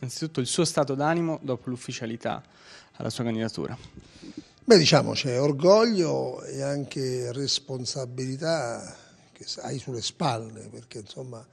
innanzitutto il suo stato d'animo dopo l'ufficialità alla sua candidatura? Beh, diciamo, c'è orgoglio e anche responsabilità che hai sulle spalle, perché insomma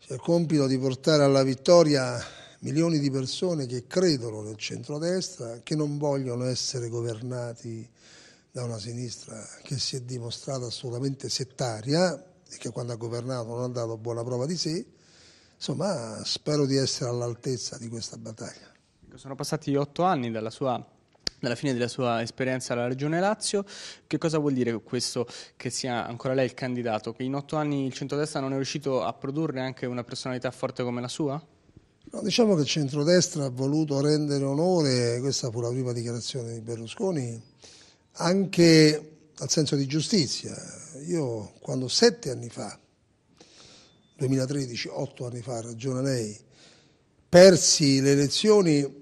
c'è il compito di portare alla vittoria milioni di persone che credono nel centrodestra, che non vogliono essere governati da una sinistra che si è dimostrata assolutamente settaria e che quando ha governato non ha dato buona prova di sé Insomma, spero di essere all'altezza di questa battaglia. Ecco, sono passati otto anni dalla sua dalla fine della sua esperienza alla Regione Lazio. Che cosa vuol dire questo che sia ancora lei il candidato? Che in otto anni il centrodestra non è riuscito a produrre anche una personalità forte come la sua? No, diciamo che il centrodestra ha voluto rendere onore, questa fu la prima dichiarazione di Berlusconi, anche al senso di giustizia. Io quando sette anni fa 2013, otto anni fa, ragiona lei, persi le elezioni,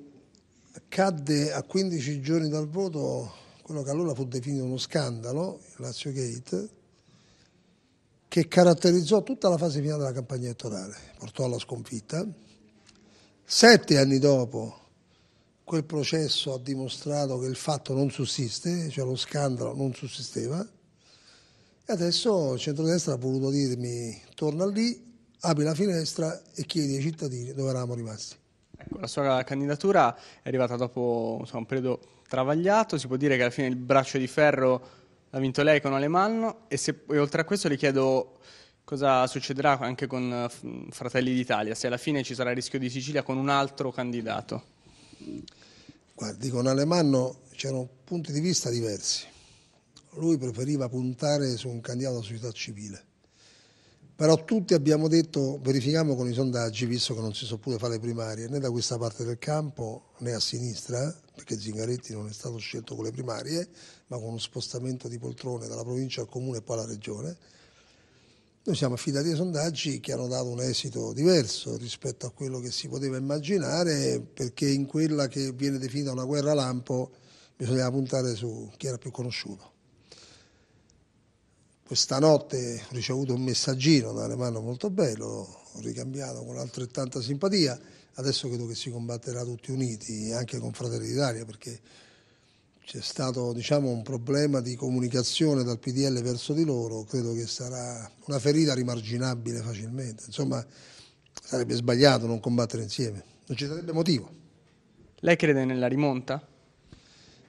cadde a 15 giorni dal voto quello che allora fu definito uno scandalo, il Lazio Gate, che caratterizzò tutta la fase finale della campagna elettorale, portò alla sconfitta. Sette anni dopo quel processo ha dimostrato che il fatto non sussiste, cioè lo scandalo non sussisteva, e adesso il centrodestra ha voluto dirmi torna lì, apri la finestra e chiedi ai cittadini dove eravamo rimasti. Ecco, la sua candidatura è arrivata dopo insomma, un periodo travagliato, si può dire che alla fine il braccio di ferro l'ha vinto lei con Alemanno e, se, e oltre a questo le chiedo cosa succederà anche con Fratelli d'Italia, se alla fine ci sarà il rischio di Sicilia con un altro candidato. Guardi, con Alemanno c'erano punti di vista diversi. Lui preferiva puntare su un candidato alla società civile però tutti abbiamo detto, verifichiamo con i sondaggi, visto che non si sono pure fare le primarie né da questa parte del campo né a sinistra, eh, perché Zingaretti non è stato scelto con le primarie, ma con uno spostamento di poltrone dalla provincia al comune e poi alla regione. Noi siamo affidati ai sondaggi che hanno dato un esito diverso rispetto a quello che si poteva immaginare, perché in quella che viene definita una guerra lampo bisognava puntare su chi era più conosciuto. Questa notte ho ricevuto un messaggino da Alemano molto bello, ricambiato con altrettanta simpatia. Adesso credo che si combatterà tutti uniti, anche con Fratelli d'Italia, perché c'è stato diciamo, un problema di comunicazione dal PDL verso di loro, credo che sarà una ferita rimarginabile facilmente. Insomma, sarebbe sbagliato non combattere insieme, non ci sarebbe motivo. Lei crede nella rimonta?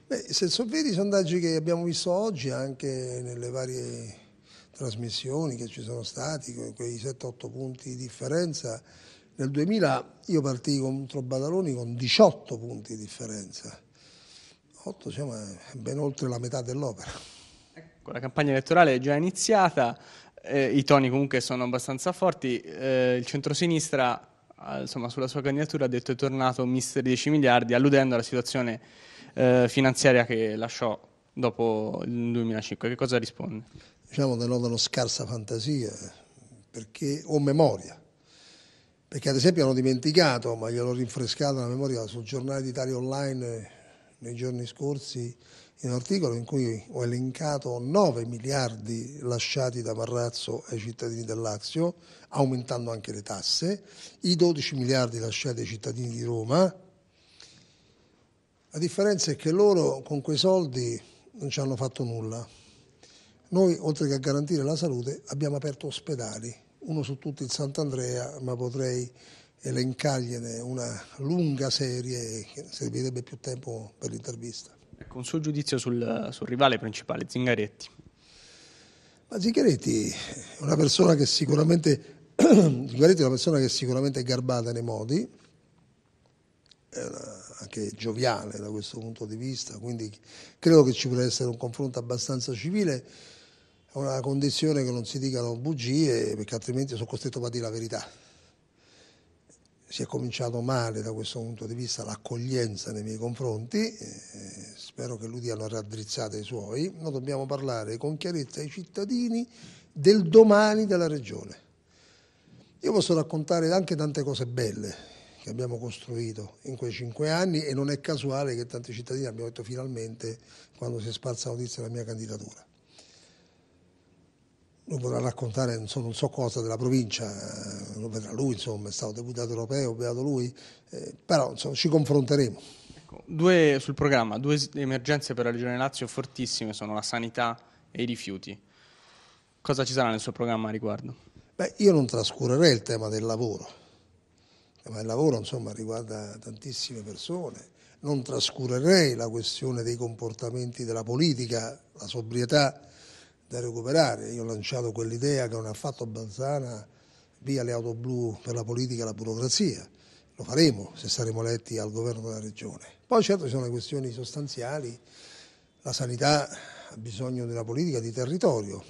Beh, se so veri i sondaggi che abbiamo visto oggi anche nelle varie trasmissioni che ci sono stati, quei 7-8 punti di differenza. Nel 2000 io partii contro Badaloni con 18 punti di differenza. 8 è ben oltre la metà dell'opera. Ecco, la campagna elettorale è già iniziata, eh, i toni comunque sono abbastanza forti, eh, il centrosinistra eh, insomma, sulla sua candidatura ha detto è tornato mister 10 miliardi, alludendo alla situazione eh, finanziaria che lasciò dopo il 2005. Che cosa risponde? diciamo, denotano scarsa fantasia perché, o memoria. Perché ad esempio hanno dimenticato, ma gliel'ho rinfrescata la memoria sul giornale d'Italia online eh, nei giorni scorsi, in un articolo in cui ho elencato 9 miliardi lasciati da Marrazzo ai cittadini del Lazio, aumentando anche le tasse, i 12 miliardi lasciati ai cittadini di Roma. La differenza è che loro con quei soldi non ci hanno fatto nulla. Noi, oltre che a garantire la salute, abbiamo aperto ospedali, uno su tutti il Sant'Andrea, ma potrei elencargliene una lunga serie che servirebbe più tempo per l'intervista. Ecco, un suo giudizio sul, sul rivale principale, Zingaretti. Ma Zingaretti è una persona che sicuramente Zingaretti è una persona che sicuramente è garbata nei modi, anche gioviale da questo punto di vista, quindi credo che ci potrà essere un confronto abbastanza civile è una condizione che non si dicano bugie perché altrimenti sono costretto a dire la verità. Si è cominciato male da questo punto di vista l'accoglienza nei miei confronti, eh, spero che lui dia una raddrizzata ai suoi, noi dobbiamo parlare con chiarezza ai cittadini del domani della regione. Io posso raccontare anche tante cose belle che abbiamo costruito in quei cinque anni e non è casuale che tanti cittadini abbiano detto finalmente quando si è sparsa la notizia della mia candidatura lui potrà raccontare non so, non so, cosa della provincia, eh, lo vedrà lui, insomma, è stato deputato europeo, beato lui, eh, però insomma, ci confronteremo. Ecco, due sul programma, due emergenze per la Regione Lazio fortissime sono la sanità e i rifiuti. Cosa ci sarà nel suo programma a riguardo? Beh, io non trascurerei il tema del lavoro. ma Il lavoro insomma, riguarda tantissime persone. Non trascurerei la questione dei comportamenti della politica, la sobrietà da recuperare. Io ho lanciato quell'idea che non ha fatto Banzana, via le auto blu per la politica e la burocrazia. Lo faremo se saremo eletti al governo della regione. Poi certo ci sono le questioni sostanziali, la sanità ha bisogno di una politica di territorio.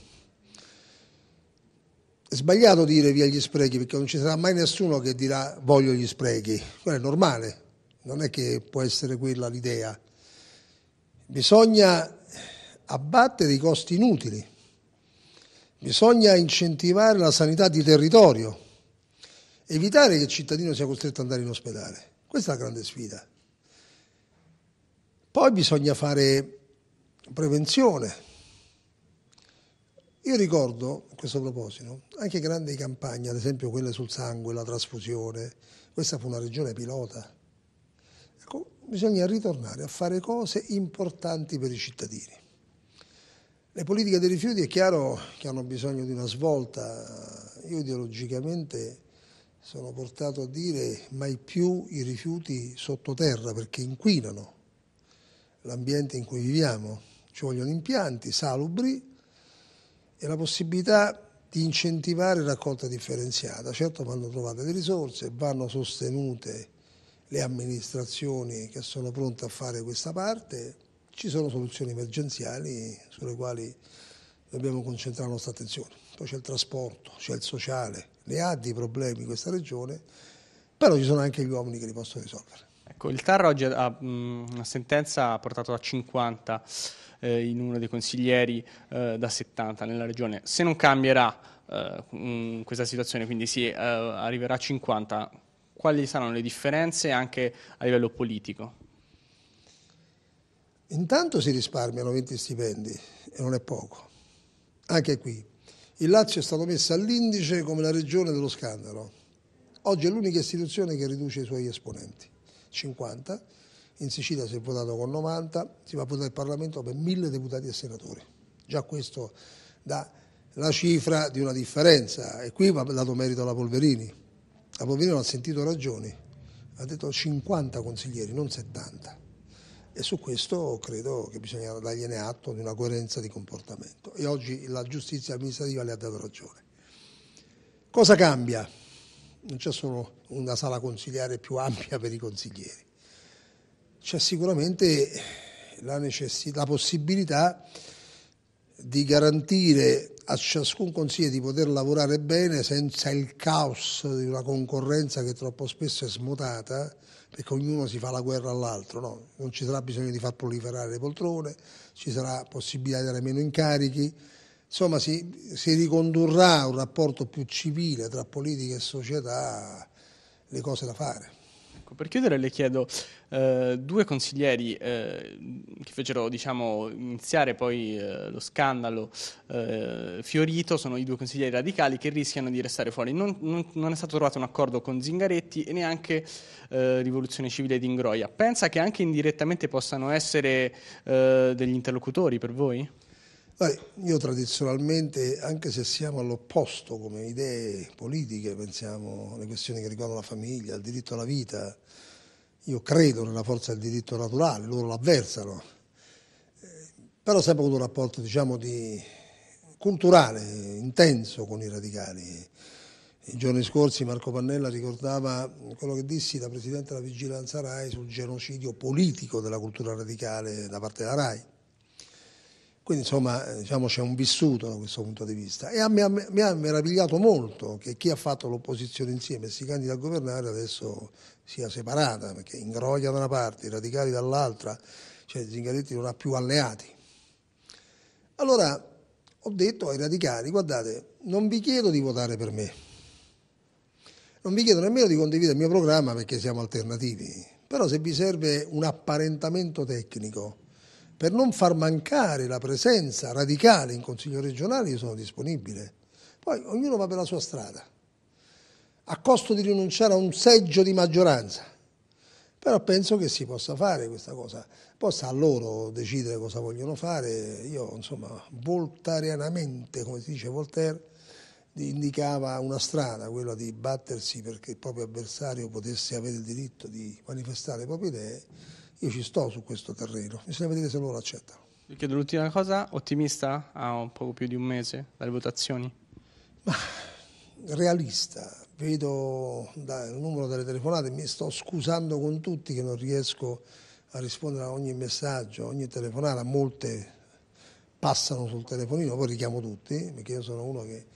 È sbagliato dire via gli sprechi perché non ci sarà mai nessuno che dirà voglio gli sprechi, quello è normale, non è che può essere quella l'idea. Bisogna abbattere i costi inutili, bisogna incentivare la sanità di territorio, evitare che il cittadino sia costretto ad andare in ospedale. Questa è la grande sfida. Poi bisogna fare prevenzione. Io ricordo, a questo proposito, anche grandi campagne, ad esempio quelle sul sangue, la trasfusione, questa fu una regione pilota. Ecco, bisogna ritornare a fare cose importanti per i cittadini. Le politiche dei rifiuti è chiaro che hanno bisogno di una svolta. Io ideologicamente sono portato a dire mai più i rifiuti sottoterra perché inquinano l'ambiente in cui viviamo. Ci vogliono impianti salubri e la possibilità di incentivare raccolta differenziata. Certo vanno trovate le risorse, vanno sostenute le amministrazioni che sono pronte a fare questa parte ci sono soluzioni emergenziali sulle quali dobbiamo concentrare la nostra attenzione. Poi c'è il trasporto, c'è il sociale, ne ha dei problemi questa regione, però ci sono anche gli uomini che li possono risolvere. Ecco, il TAR oggi ha una sentenza portata a 50 eh, il numero dei consiglieri eh, da 70 nella regione. Se non cambierà eh, questa situazione, quindi si eh, arriverà a 50, quali saranno le differenze anche a livello politico? Intanto si risparmiano 20 stipendi e non è poco. Anche qui il Lazio è stato messo all'indice come la regione dello scandalo. Oggi è l'unica istituzione che riduce i suoi esponenti. 50, in Sicilia si è votato con 90, si va a votare il Parlamento per 1000 deputati e senatori. Già questo dà la cifra di una differenza e qui va dato merito alla Polverini. La Polverini non ha sentito ragioni, ha detto 50 consiglieri, non 70 e su questo credo che bisogna dargliene atto di una coerenza di comportamento e oggi la giustizia amministrativa le ha dato ragione. Cosa cambia? Non c'è solo una sala consigliare più ampia per i consiglieri, c'è sicuramente la, la possibilità di garantire a ciascun consiglio di poter lavorare bene senza il caos di una concorrenza che troppo spesso è smutata perché ognuno si fa la guerra all'altro, no? non ci sarà bisogno di far proliferare le poltrone, ci sarà possibilità di dare meno incarichi, insomma si, si ricondurrà a un rapporto più civile tra politica e società le cose da fare. Ecco, per chiudere le chiedo eh, due consiglieri eh, che fecero diciamo, iniziare poi eh, lo scandalo eh, fiorito, sono i due consiglieri radicali che rischiano di restare fuori. Non, non, non è stato trovato un accordo con Zingaretti e neanche eh, Rivoluzione Civile di Ingroia. Pensa che anche indirettamente possano essere eh, degli interlocutori per voi? io tradizionalmente, anche se siamo all'opposto come idee politiche, pensiamo alle questioni che riguardano la famiglia, al diritto alla vita, io credo nella forza del diritto naturale, loro l'avversano, eh, però ho sempre avuto un rapporto diciamo, di culturale intenso con i radicali. I giorni scorsi Marco Pannella ricordava quello che dissi da Presidente della Vigilanza RAI sul genocidio politico della cultura radicale da parte della RAI quindi insomma diciamo, c'è un vissuto da questo punto di vista e mi ha, meravigliato molto che chi ha fatto l'opposizione insieme e si candida a governare adesso sia separata, perché ingroglia da una parte, i radicali dall'altra, cioè Zingaretti non ha più alleati. Allora ho detto ai radicali, guardate, non vi chiedo di votare per me, non vi chiedo nemmeno di condividere il mio programma perché siamo alternativi, però se vi serve un apparentamento tecnico, per non far mancare la presenza radicale in Consiglio regionale, io sono disponibile. Poi ognuno va per la sua strada, a costo di rinunciare a un seggio di maggioranza. Però penso che si possa fare questa cosa. Poi sta a loro decidere cosa vogliono fare. Io, insomma, voltarianamente, come si dice Voltaire, indicava una strada, quella di battersi perché il proprio avversario potesse avere il diritto di manifestare le proprie idee io ci sto su questo terreno, bisogna vedere se loro accettano. Vi chiedo l'ultima cosa, ottimista a un poco più di un mese dalle votazioni? Ma realista, vedo dal numero delle telefonate, mi sto scusando con tutti che non riesco a rispondere a ogni messaggio, a ogni telefonata, molte passano sul telefonino, poi richiamo tutti, perché io sono uno che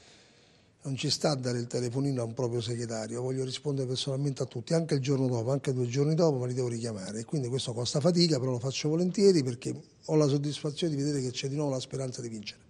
non ci sta a dare il telefonino a un proprio segretario, voglio rispondere personalmente a tutti, anche il giorno dopo, anche due giorni dopo, ma li devo richiamare. quindi questo costa fatica, però lo faccio volentieri perché ho la soddisfazione di vedere che c'è di nuovo la speranza di vincere.